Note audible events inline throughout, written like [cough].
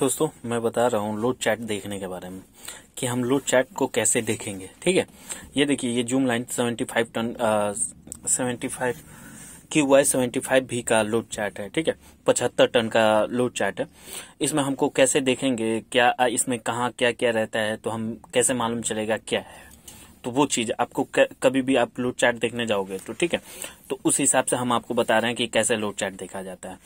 दोस्तों मैं बता रहा हूँ लोड चैट देखने के बारे में कि हम लोड चैट को कैसे देखेंगे ठीक है ये देखिए ये Zoomlion 75 ton seventy five Q Y seventy five भी का लोड चैट है ठीक है पचहत्तर टन का लोड चैट है इसमें हमको कैसे देखेंगे क्या इसमें कहाँ क्या क्या रहता है तो हम कैसे मालूम चलेगा क्या है तो वो चीज आपको कभी भी आप लोड चैट देखने जाओगे तो ठीक है तो उस हिसाब से हम आपको बता रहे हैं कि कैसे लोड चैट देखा जाता है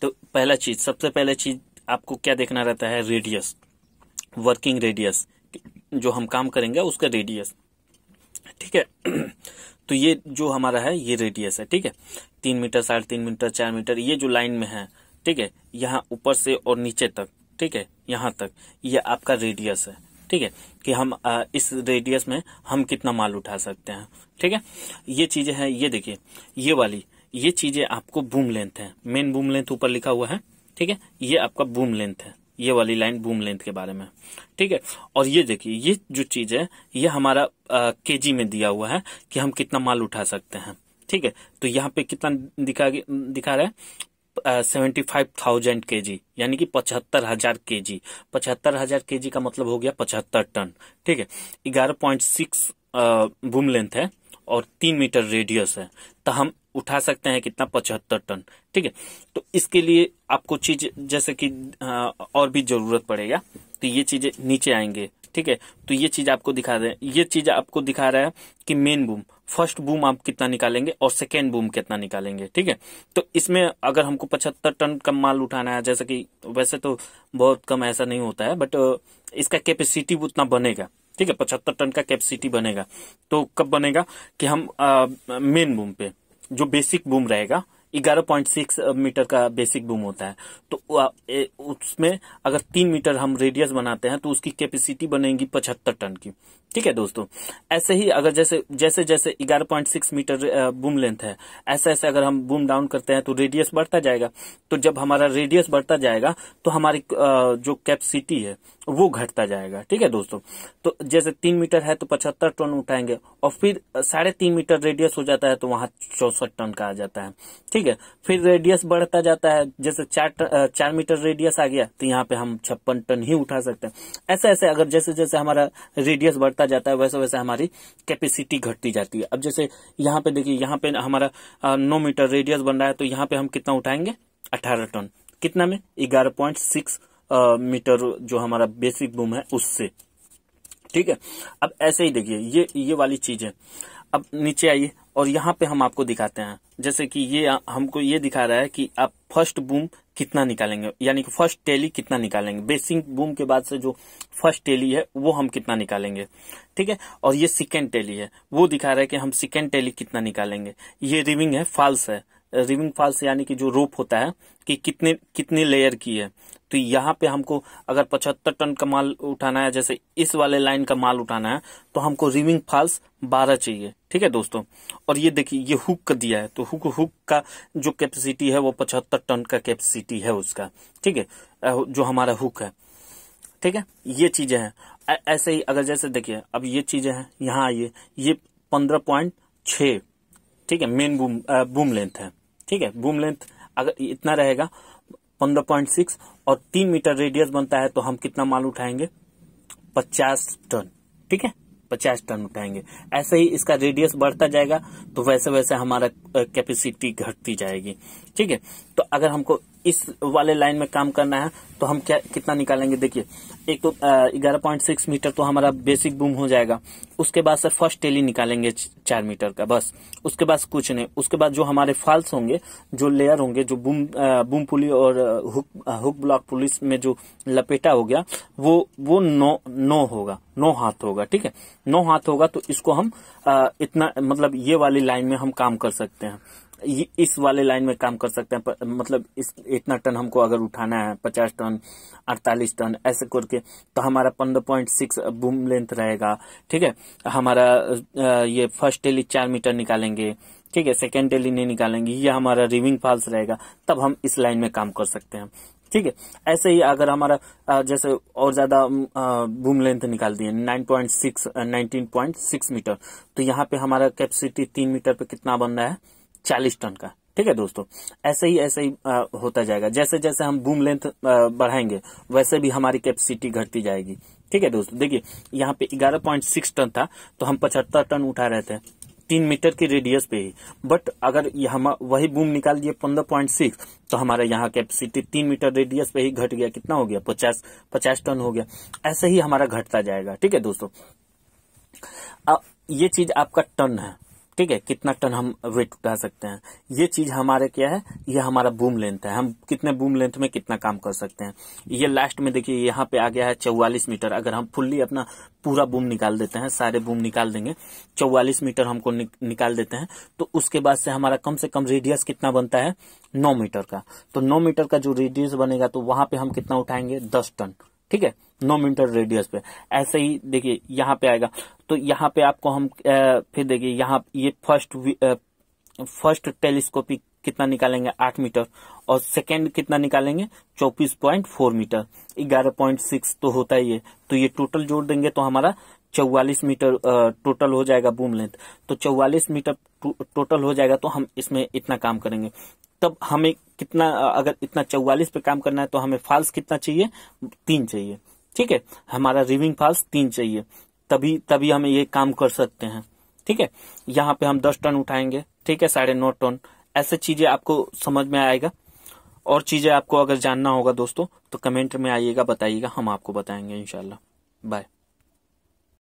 तो पहला चीज सबसे पहले चीज आपको क्या देखना रहता है रेडियस वर्किंग रेडियस जो हम काम करेंगे उसका रेडियस ठीक है [clears throat] तो ये जो हमारा है ये रेडियस है ठीक है तीन मीटर साढ़े तीन मीटर चार मीटर ये जो लाइन में है ठीक है यहाँ ऊपर से और नीचे तक ठीक है यहाँ तक ये आपका रेडियस है ठीक है कि हम आ, इस रेडियस में हम कितना माल उठा सकते हैं ठीक है ये चीजें हैं ये देखिए ये वाली ये चीजें आपको बूम लेंथ है मेन बूम लेंथ ऊपर लिखा हुआ है ठीक है ये आपका बूम लेंथ है ये वाली लाइन बूम लेंथ के बारे में ठीक है और ये देखिए ये जो चीज है ये हमारा केजी में दिया हुआ है कि हम कितना माल उठा सकते हैं ठीक है तो यहाँ पे कितना दिखा दिखा रहा है सेवेंटी फाइव थाउजेंड के जी यानी कि पचहत्तर हजार के जी पचहत्तर हजार के जी का मतलब हो गया पचहत्तर टन ठीक है ग्यारह पॉइंट सिक्स बूम लेंथ है और तीन मीटर रेडियस है तो हम उठा सकते हैं कितना पचहत्तर टन ठीक है तो इसके लिए आपको चीज जैसे कि और भी जरूरत पड़ेगा तो ये चीजें नीचे आएंगे ठीक है तो ये चीज आपको दिखा रहे हैं ये चीज आपको दिखा रहा है कि मेन बूम फर्स्ट बूम आप कितना निकालेंगे और सेकेंड बूम कितना निकालेंगे ठीक है तो इसमें अगर हमको पचहत्तर टन का माल उठाना है जैसे कि वैसे तो बहुत कम ऐसा नहीं होता है बट इसका कैपेसिटी उतना बनेगा ठीक है पचहत्तर टन का कैपेसिटी बनेगा तो कब बनेगा कि हम मेन बूम पे जो बेसिक बूम रहेगा 11.6 मीटर का बेसिक बूम होता है तो उसमें अगर तीन मीटर हम रेडियस बनाते हैं तो उसकी कैपेसिटी बनेगी पचहत्तर टन की ठीक है दोस्तों ऐसे ही अगर जैसे जैसे जैसे 11.6 मीटर बूम लेंथ है ऐसे ऐसे अगर हम बूम डाउन करते हैं तो रेडियस बढ़ता जाएगा तो जब हमारा रेडियस बढ़ता जाएगा तो हमारी जो कैपेसिटी है वो घटता जाएगा ठीक है दोस्तों तो जैसे तीन मीटर है तो पचहत्तर टन उठाएंगे और फिर साढ़े तीन मीटर रेडियस हो जाता है तो वहां चौसठ टन का आ जाता है ठीक है फिर रेडियस बढ़ता जाता है जैसे चार चार मीटर रेडियस आ गया तो यहाँ पे हम छप्पन टन ही उठा सकते हैं ऐसे ऐसे अगर जैसे जैसे हमारा रेडियस बढ़ता जाता है वैसे वैसे हमारी कैपेसिटी घटती जाती है अब जैसे यहाँ पे देखिए यहाँ पे हमारा नौ मीटर रेडियस बन रहा है तो यहाँ पे हम कितना उठाएंगे अठारह टन कितना में ग्यारह पॉइंट सिक्स मीटर जो हमारा बेसिक बूम है उससे ठीक है अब ऐसे ही देखिए ये ये वाली चीज है अब नीचे आइए और यहाँ पे हम आपको दिखाते हैं जैसे कि ये हमको ये दिखा रहा है कि आप फर्स्ट बूम कितना निकालेंगे यानी कि फर्स्ट टेली कितना निकालेंगे बेसिक बूम के बाद से जो फर्स्ट टेली है वो हम कितना निकालेंगे ठीक है और ये सेकेंड टेली है वो दिखा रहा है कि हम सेकेंड टेली कितना निकालेंगे ये रिविंग है फॉल्स है रिविंग फॉल्स यानी कि जो रोप होता है कि कितने कितने लेयर की है तो यहाँ पे हमको अगर पचहत्तर टन का माल उठाना है जैसे इस वाले लाइन का माल उठाना है तो हमको रिविंग फॉल्स बारह चाहिए ठीक है दोस्तों और ये देखिए ये हुक का दिया है तो हुक हुक का जो कैपेसिटी है वो पचहत्तर टन का कैपेसिटी है उसका ठीक है जो हमारा हुक है ठीक है ये चीजें हैं ऐसे ही अगर जैसे देखिए अब ये चीजें हैं यहाँ आइए ये पंद्रह पॉइंट छ ठीक है मेन बूम बूम लेंथ है ठीक है बूम लेंथ अगर इतना रहेगा पंद्रह पॉइंट सिक्स और तीन मीटर रेडियस बनता है तो हम कितना माल उठाएंगे पचास टन ठीक है पचास टन उठाएंगे ऐसे ही इसका रेडियस बढ़ता जाएगा तो वैसे वैसे हमारा कैपेसिटी घटती जाएगी ठीक है तो अगर हमको इस वाले लाइन में काम करना है तो हम क्या कितना निकालेंगे देखिए एक तो ग्यारह पॉइंट सिक्स मीटर तो हमारा बेसिक बूम हो जाएगा उसके बाद सर फर्स्ट टेली निकालेंगे चार मीटर का बस उसके बाद कुछ नहीं उसके बाद जो हमारे फॉल्स होंगे जो लेयर होंगे जो बूम बूम पुली और हुक हुक ब्लॉक पुलिस में जो लपेटा हो गया वो वो नो नो होगा नौ हाथ होगा ठीक है नौ हाथ होगा तो इसको हम आ, इतना मतलब ये वाली लाइन में हम काम कर सकते हैं इस वाले लाइन में काम कर सकते हैं मतलब इस इतना टन हमको अगर उठाना है पचास टन अड़तालीस टन ऐसे करके तो हमारा पंद्रह पॉइंट सिक्स बूम लेंथ रहेगा ठीक है हमारा ये फर्स्ट डेली चार मीटर निकालेंगे ठीक है सेकेंड डेली नहीं निकालेंगे ये हमारा रिविंग फॉल्स रहेगा तब हम इस लाइन में काम कर सकते हैं ठीक है ऐसे ही अगर हमारा जैसे और ज्यादा बूम लेंथ निकाल दिए 9.6 19.6 मीटर तो यहाँ पे हमारा कैपेसिटी तीन मीटर पे कितना बन रहा है चालीस टन का ठीक है दोस्तों ऐसे ही ऐसे ही आ, होता जाएगा जैसे जैसे हम बूम लेंथ बढ़ाएंगे वैसे भी हमारी कैपेसिटी घटती जाएगी ठीक है दोस्तों देखिए यहाँ पे 11.6 टन था तो हम 75 टन उठा रहे थे तीन मीटर की रेडियस पे ही बट अगर हम वही बूम निकाल दिए 15.6 तो हमारे यहाँ कैपेसिटी तीन मीटर रेडियस पे ही घट गया कितना हो गया पचास पचास टन हो गया ऐसे ही हमारा घटता जाएगा ठीक है दोस्तों आ, ये चीज आपका टन है ठीक है कितना टन हम वेट उठा सकते हैं ये चीज हमारे क्या है ये हमारा बूम लेंथ है हम कितने बूम लेंथ में कितना काम कर सकते हैं ये लास्ट में देखिए यहाँ पे आ गया है चौवालीस मीटर अगर हम फुल्ली अपना पूरा बूम निकाल देते हैं सारे बूम निकाल देंगे चौवालीस मीटर हमको नि, निकाल देते हैं तो उसके बाद से हमारा कम से कम रेडियस कितना बनता है नौ मीटर का तो नौ मीटर का जो रेडियस बनेगा तो वहां पर हम कितना उठाएंगे दस टन ठीक है नौ मीटर रेडियस पे ऐसे ही देखिए यहाँ पे आएगा तो यहाँ पे आपको हम फिर देखिए यहाँ ये फर्स्ट फर्स्ट टेलीस्कोपिक कितना निकालेंगे आठ मीटर और सेकेंड कितना निकालेंगे चौबीस पॉइंट फोर मीटर ग्यारह पॉइंट सिक्स तो होता ही है तो ये टोटल जोड़ देंगे तो हमारा चौवालीस मीटर टोटल हो जाएगा बूम लेंथ तो चौवालीस मीटर टोटल हो जाएगा तो हम इसमें इतना काम करेंगे तब हमें कितना अगर इतना चौवालीस पे काम करना है तो हमें फॉल्स कितना चाहिए तीन चाहिए ठीक है हमारा रिविंग फॉल्स तीन चाहिए तभी तभी हम ये काम कर सकते हैं ठीक है यहाँ पे हम दस टन उठाएंगे ठीक है साढ़े नौ टन ऐसे चीजें आपको समझ में आएगा और चीजें आपको अगर जानना होगा दोस्तों तो कमेंट में आइएगा बताइएगा हम आपको बताएंगे इनशाला बाय